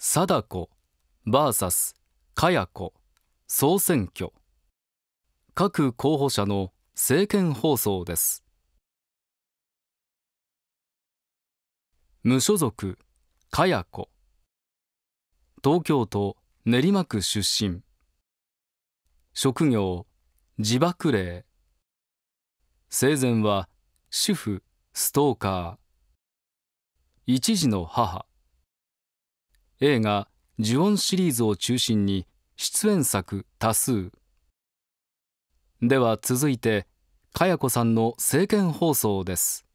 貞子 VS かや子総選挙各候補者の政見放送です無所属かや子東京都練馬区出身職業自爆霊生前は主婦ストーカー一児の母映画「呪音」シリーズを中心に出演作多数では続いてかや子さんの政見放送です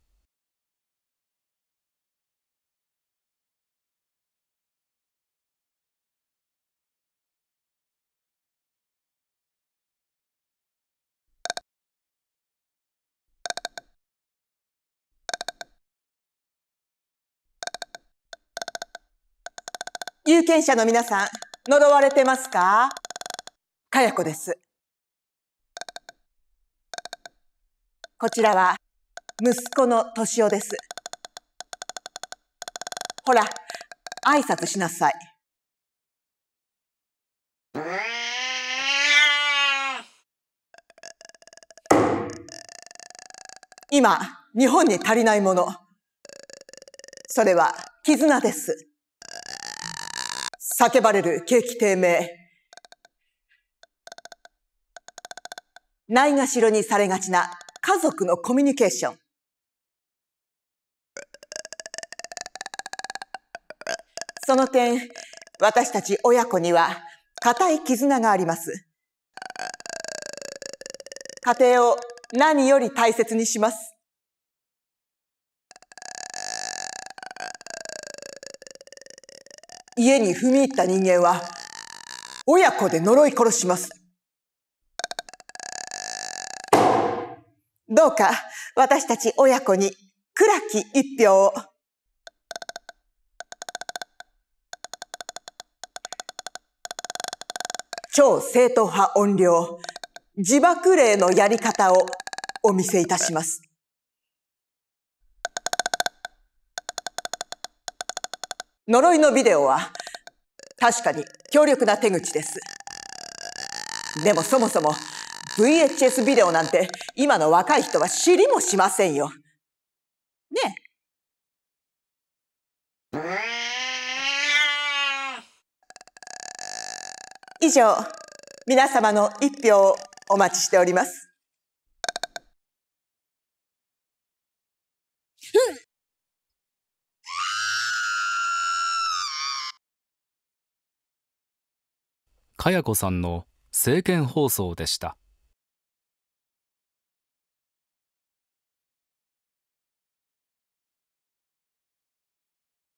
有権者の皆さん、呪われてますかかやこです。こちらは、息子のとしおです。ほら、挨拶しなさい。今、日本に足りないもの。それは、絆です。叫ばれる景気低迷。ないがしろにされがちな家族のコミュニケーション。その点、私たち親子には固い絆があります。家庭を何より大切にします。家に踏み入った人間は、親子で呪い殺します。どうか、私たち親子に、暗き一票を。超正統派怨霊、自爆霊のやり方をお見せいたします。呪いのビデオは、確かに強力な手口です。でもそもそも、VHS ビデオなんて今の若い人は知りもしませんよ。ね以上、皆様の一票をお待ちしております。かやこさんの政見放送でした。